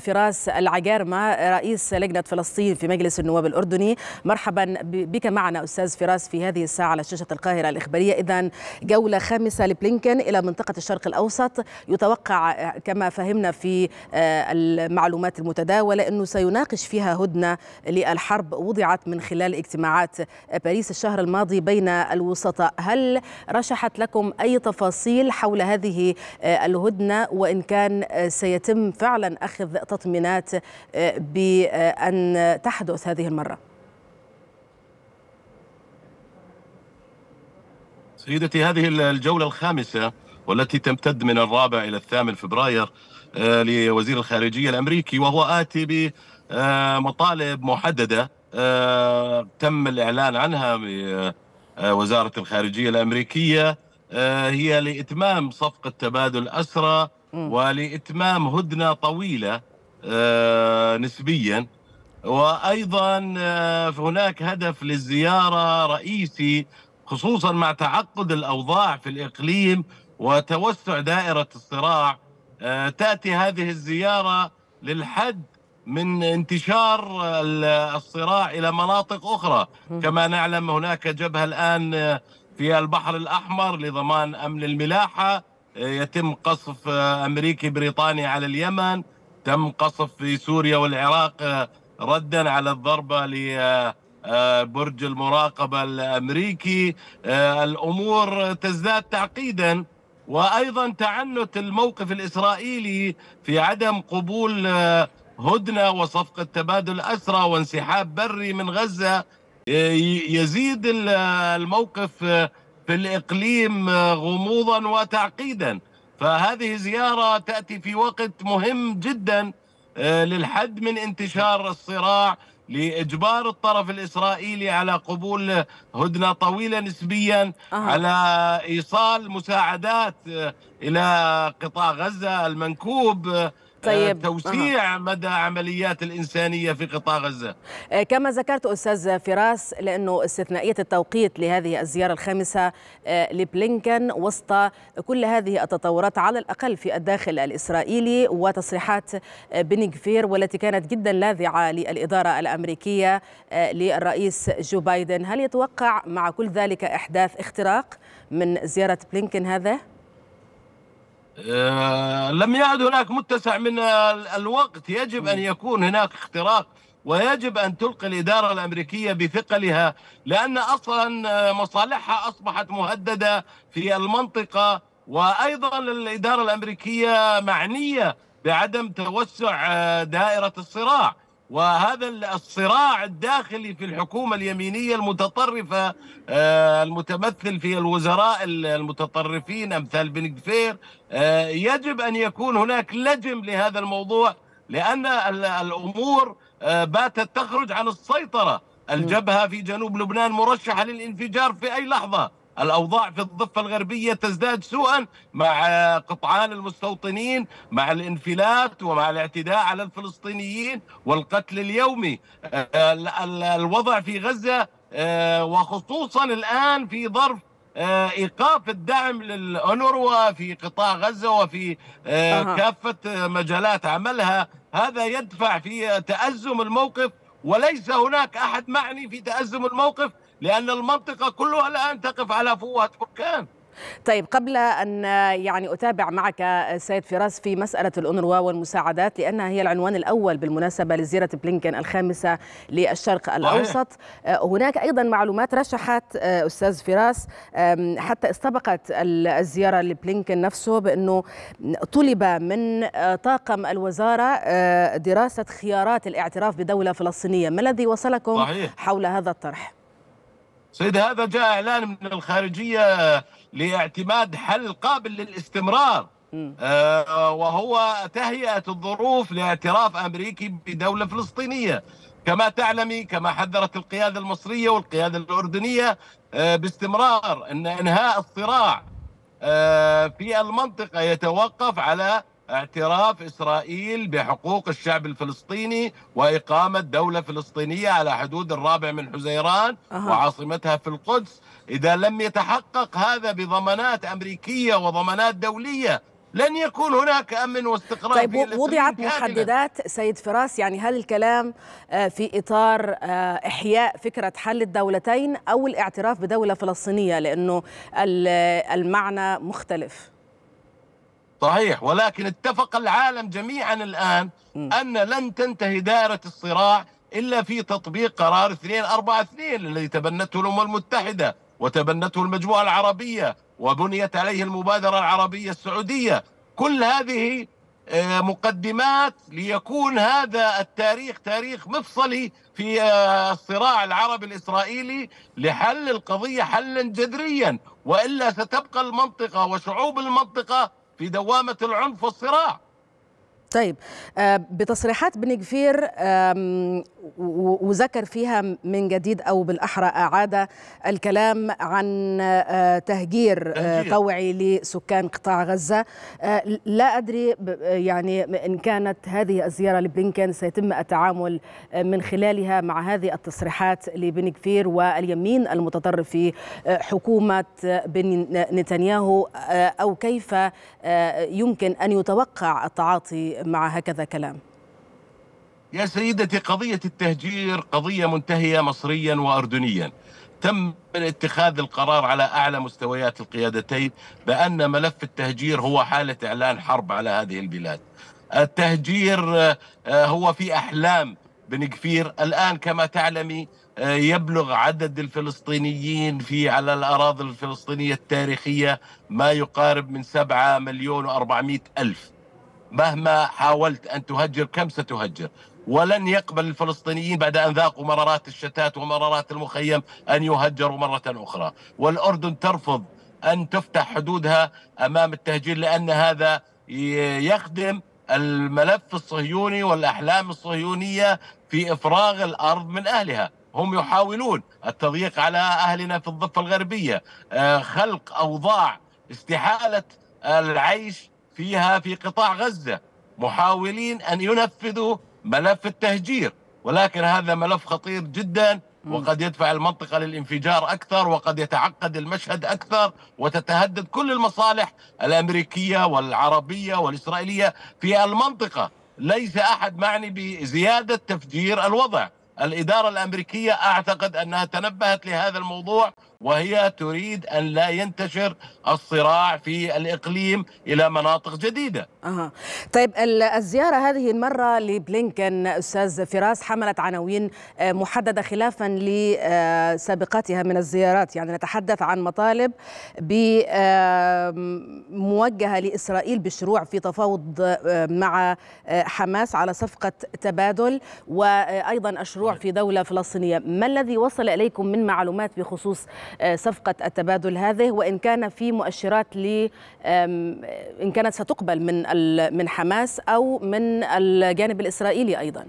فراس العجارمة رئيس لجنة فلسطين في مجلس النواب الأردني مرحبا بك معنا أستاذ فراس في هذه الساعة على شاشة القاهرة الإخبارية إذا جولة خامسة لبلينكن إلى منطقة الشرق الأوسط يتوقع كما فهمنا في آه، المعلومات المتداولة أنه سيناقش فيها هدنة للحرب وضعت من خلال اجتماعات باريس الشهر الماضي بين الوسطاء هل رشحت لكم أي تفاصيل حول هذه آه، الهدنة وإن كان آه، سيتم فعلا أخذ اخذ تطمينات آه، بأن تحدث هذه المرة؟ سيدتي هذه الجولة الخامسة والتي تمتد من الرابع إلى الثامن فبراير آه، لوزير الخارجية الأمريكي وهو آتي بمطالب محددة آه، تم الإعلان عنها بوزارة الخارجية الأمريكية هي لإتمام صفقة تبادل أسرى ولاتمام هدنه طويله آه، نسبيا وايضا آه، هناك هدف للزياره رئيسي خصوصا مع تعقد الاوضاع في الاقليم وتوسع دائره الصراع آه، تاتي هذه الزياره للحد من انتشار الصراع الى مناطق اخرى كما نعلم هناك جبهه الان في البحر الاحمر لضمان امن الملاحه يتم قصف امريكي بريطاني على اليمن تم قصف في سوريا والعراق آه، ردا على الضربه آه، لبرج آه، المراقبه الامريكي الامور تزداد تعقيدا وايضا تعنت الموقف الاسرائيلي في عدم قبول هدنه وصفقه تبادل اسرى وانسحاب بري من غزه يزيد الموقف في الإقليم آه، غموضا وتعقيدا فهذه زيارة تأتي في وقت مهم جدا آه، للحد من انتشار الصراع لإجبار الطرف الإسرائيلي على قبول هدنة طويلة نسبيا على إيصال مساعدات آه، إلى قطاع غزة المنكوب آه، طيب. توسيع آه. مدى عمليات الإنسانية في قطاع غزة آه، كما ذكرت أستاذ فراس لأنه استثنائية التوقيت لهذه الزيارة الخامسة آه، لبلينكن وسط كل هذه التطورات على الأقل في الداخل الإسرائيلي وتصريحات بن والتي كانت جدا لاذعة للإدارة الأمريكية للرئيس جو بايدن هل يتوقع مع كل ذلك إحداث اختراق من زيارة بلينكن هذا؟ آه، لم يعد هناك متسع من الوقت يجب أن يكون هناك اختراق ويجب أن تلقي الإدارة الأمريكية بثقلها لأن أصلا آه، مصالحها أصبحت مهددة في المنطقة وأيضا الإدارة الأمريكية معنية بعدم توسع آه، دائرة الصراع وهذا الصراع الداخلي في الحكومه اليمينيه المتطرفه آه، المتمثل في الوزراء المتطرفين امثال بن كفير آه، يجب ان يكون هناك لجم لهذا الموضوع لان الامور آه، باتت تخرج عن السيطره الجبهه في جنوب لبنان مرشحه للانفجار في اي لحظه الأوضاع في الضفة الغربية تزداد سوءا مع قطعان المستوطنين مع الانفلات ومع الاعتداء على الفلسطينيين والقتل اليومي آه، الوضع في غزة آه، وخصوصا الآن في ظرف آه، ايقاف الدعم للأنوروا في قطاع غزه وفي كافه مجالات عملها هذا يدفع في تازم الموقف وليس هناك أحد معني في تأزم الموقف لأن المنطقة كلها الآن تقف على فوهة بركان طيب قبل أن يعني أتابع معك سيد فراس في مسألة الانروا والمساعدات لأنها هي العنوان الأول بالمناسبة لزيارة بلينكن الخامسة للشرق الأوسط هناك أيضا معلومات رشحت أستاذ فراس حتى استبقت الزيارة لبلينكن نفسه بأنه طلب من طاقم الوزارة دراسة خيارات الاعتراف بدولة فلسطينية ما الذي وصلكم صحيح. حول هذا الطرح؟ سيد هذا جاء اعلان من الخارجيه لاعتماد حل قابل للاستمرار آه وهو تهيئه الظروف لاعتراف امريكي بدوله فلسطينيه كما تعلمي كما حذرت القياده المصريه والقياده الاردنيه آه باستمرار ان انهاء الصراع آه في المنطقه يتوقف على اعتراف اسرائيل بحقوق الشعب الفلسطيني واقامه دوله فلسطينيه على حدود الرابع من حزيران أه. وعاصمتها في القدس اذا لم يتحقق هذا بضمانات امريكيه وضمانات دوليه لن يكون هناك امن واستقرار طيب وضعت محددات سيد فراس يعني هل الكلام آه، في اطار آه، احياء فكره حل الدولتين او الاعتراف بدوله فلسطينيه لانه المعنى مختلف صحيح ولكن اتفق العالم جميعا الآن أن لن تنتهي دائرة الصراع إلا في تطبيق قرار 242 الذي تبنته الأمم المتحدة وتبنته المجموعة العربية وبنيت عليه المبادرة العربية السعودية كل هذه آه، مقدمات ليكون هذا التاريخ تاريخ مفصلي في آه، الصراع العربي الاسرائيلي لحل القضيه حلا جذريا والا ستبقى المنطقه وشعوب المنطقه في دوامة العنف والصراع طيب آه، بتصريحات بن جفير وذكر فيها من جديد او بالاحرى اعاد الكلام عن آه، آه، تهجير طوعي لسكان قطاع غزه لا ادري يعني ان كانت هذه الزياره لبلينكن سيتم التعامل من خلالها مع هذه التصريحات لبن جفير واليمين المتطرف في حكومه بن نتنياهو او كيف يمكن ان يتوقع التعاطي مع هكذا كلام يا سيدتي قضية التهجير قضية منتهية مصريا وأردنيا تم من اتخاذ القرار على أعلى مستويات القيادتين بأن ملف التهجير هو حالة إعلان حرب على هذه البلاد التهجير آه، آه، هو في أحلام بن كفير الآن كما تعلمي آه، يبلغ عدد الفلسطينيين في على الأراضي الفلسطينية التاريخية ما يقارب من 7 مليون و400 ألف مهما حاولت أن تهجر كم ستهجر ولن يقبل الفلسطينيين بعد أن ذاقوا مرارات الشتات ومرارات المخيم أن يهجروا مرة أخرى والأردن ترفض أن تفتح حدودها أمام التهجير لأن هذا يخدم الملف الصهيوني والأحلام الصهيونية في إفراغ الأرض من أهلها هم يحاولون التضييق على أهلنا في الضفة الغربية آه، خلق أوضاع استحالة العيش فيها في قطاع غزة محاولين أن ينفذوا ملف التهجير ولكن هذا ملف خطير جدا وقد يدفع المنطقة للانفجار أكثر وقد يتعقد المشهد أكثر وتتهدد كل المصالح الأمريكية والعربية والإسرائيلية في المنطقة ليس أحد معني بزيادة تفجير الوضع الإدارة الأمريكية أعتقد أنها تنبهت لهذا الموضوع وهي تريد أن لا ينتشر الصراع في الإقليم إلى مناطق جديدة أه. طيب الزيارة هذه المرة لبلينكن أستاذ فراس حملت عناوين آه، محددة خلافا لسابقتها من الزيارات يعني نتحدث عن مطالب موجهة لإسرائيل بشروع في تفاوض مع آه، حماس على صفقة تبادل وأيضا الشروع في دولة فلسطينية ما الذي وصل إليكم من معلومات بخصوص صفقة التبادل هذه وإن كان في مؤشرات ل إن كانت ستقبل من من حماس أو من الجانب الإسرائيلي أيضاً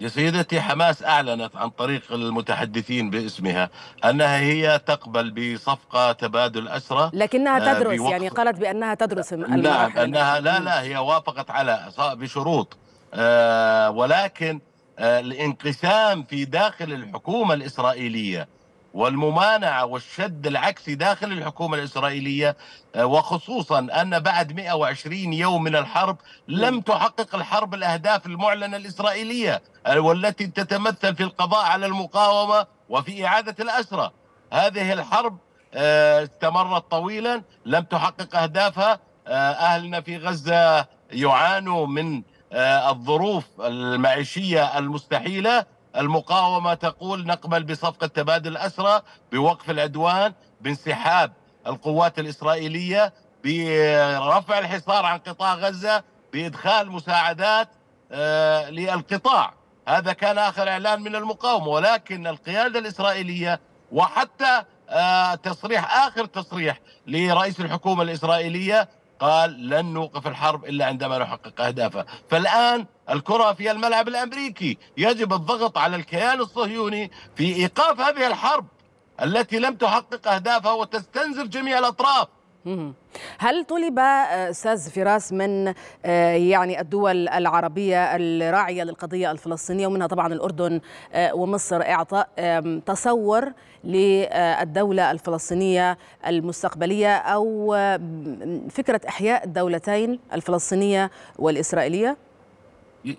يا سيدتي حماس اعلنت عن طريق المتحدثين باسمها انها هي تقبل بصفقه تبادل اسرى لكنها آه، تدرس يعني قالت بانها تدرس نعم انها لا لا هي وافقت على بشروط آه، ولكن آه، الانقسام في داخل الحكومه الاسرائيليه والممانعة والشد العكسي داخل الحكومة الإسرائيلية آه، وخصوصا أن بعد 120 يوم من الحرب لم تحقق الحرب الأهداف المعلنة الإسرائيلية آه، والتي تتمثل في القضاء على المقاومة وفي إعادة الأسرة هذه الحرب آه، استمرت طويلا لم تحقق أهدافها أهلنا في غزة يعانوا من الظروف المعيشية المستحيلة المقاومة تقول نقبل بصفقة تبادل أسرى بوقف العدوان بانسحاب القوات الإسرائيلية برفع الحصار عن قطاع غزة بإدخال مساعدات آه، للقطاع هذا كان آخر إعلان من المقاومة ولكن القيادة الإسرائيلية وحتى آه، تصريح آخر تصريح لرئيس الحكومة الإسرائيلية قال لن نوقف الحرب الا عندما نحقق اهدافها، فالان الكره في الملعب الامريكي، يجب الضغط على الكيان الصهيوني في ايقاف هذه الحرب التي لم تحقق اهدافها وتستنزف جميع الاطراف، هل طلب استاذ فراس من آه، يعني الدول العربيه الراعيه للقضيه الفلسطينيه ومنها طبعا الاردن آه، ومصر اعطاء تصور للدوله الفلسطينيه المستقبليه او فكره احياء الدولتين الفلسطينيه والاسرائيليه؟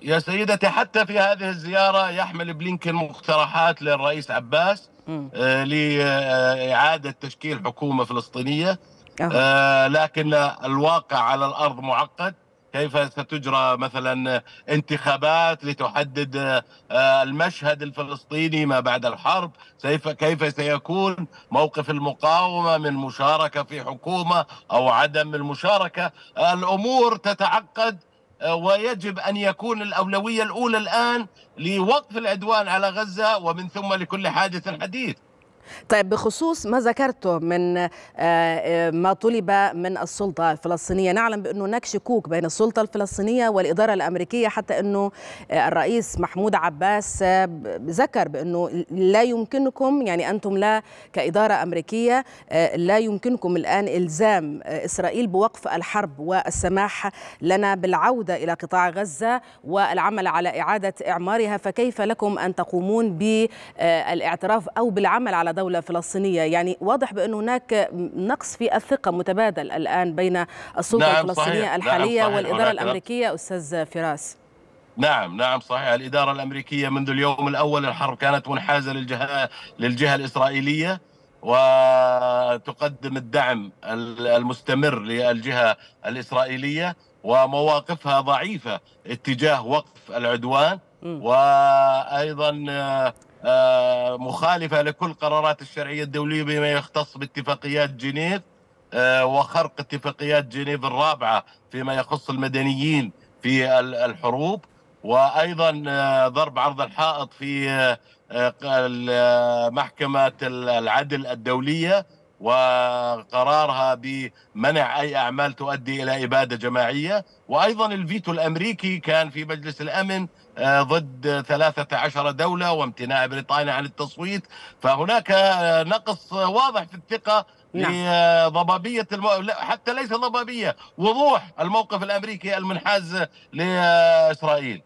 يا سيدتي حتى في هذه الزياره يحمل بلينكن مقترحات للرئيس عباس آه، لاعاده تشكيل حكومه فلسطينيه آه لكن الواقع على الارض معقد كيف ستجرى مثلا انتخابات لتحدد آه، المشهد الفلسطيني ما بعد الحرب كيف كيف سيكون موقف المقاومه من مشاركه في حكومه او عدم المشاركه آه، الامور تتعقد آه، ويجب ان يكون الاولويه الاولى الان لوقف العدوان على غزه ومن ثم لكل حادث حديث طيب بخصوص ما ذكرته من آه، آه، ما طلب من السلطة الفلسطينية نعلم بأنه هناك شكوك بين السلطة الفلسطينية والإدارة الأمريكية حتى أنه آه، الرئيس محمود عباس ذكر بأنه لا يمكنكم يعني أنتم لا كإدارة أمريكية لا يمكنكم الآن إلزام إسرائيل بوقف الحرب والسماح لنا بالعودة إلى قطاع غزة والعمل على إعادة إعمارها فكيف لكم أن تقومون بالاعتراف أو بالعمل على دولة فلسطينية يعني واضح بأن هناك نقص في الثقة متبادل الآن بين السلطة نعم الفلسطينية صحيح. نعم، الحالية نعم صحيح. والإدارة الأمريكية أستاذ فراس نعم نعم صحيح الإدارة الأمريكية منذ اليوم الأول الحرب كانت منحازة للجهة, للجهة الإسرائيلية وتقدم الدعم المستمر للجهة الإسرائيلية ومواقفها ضعيفة اتجاه وقف العدوان وايضا آه، مخالفة لكل قرارات الشرعية الدولية بما يختص باتفاقيات جنيف آه، وخرق اتفاقيات جنيف الرابعة فيما يخص المدنيين في الحروب وأيضا آه، ضرب عرض الحائط في محكمة العدل الدولية وقرارها بمنع أي أعمال تؤدي إلى إبادة جماعية وأيضا الفيتو الأمريكي كان في مجلس الأمن آه، ضد 13 دولة وامتناع بريطانيا عن التصويت فهناك آه، نقص واضح في الثقة نعم. لضبابية آه، المو... حتى ليس ضبابية وضوح الموقف الأمريكي المنحاز لإسرائيل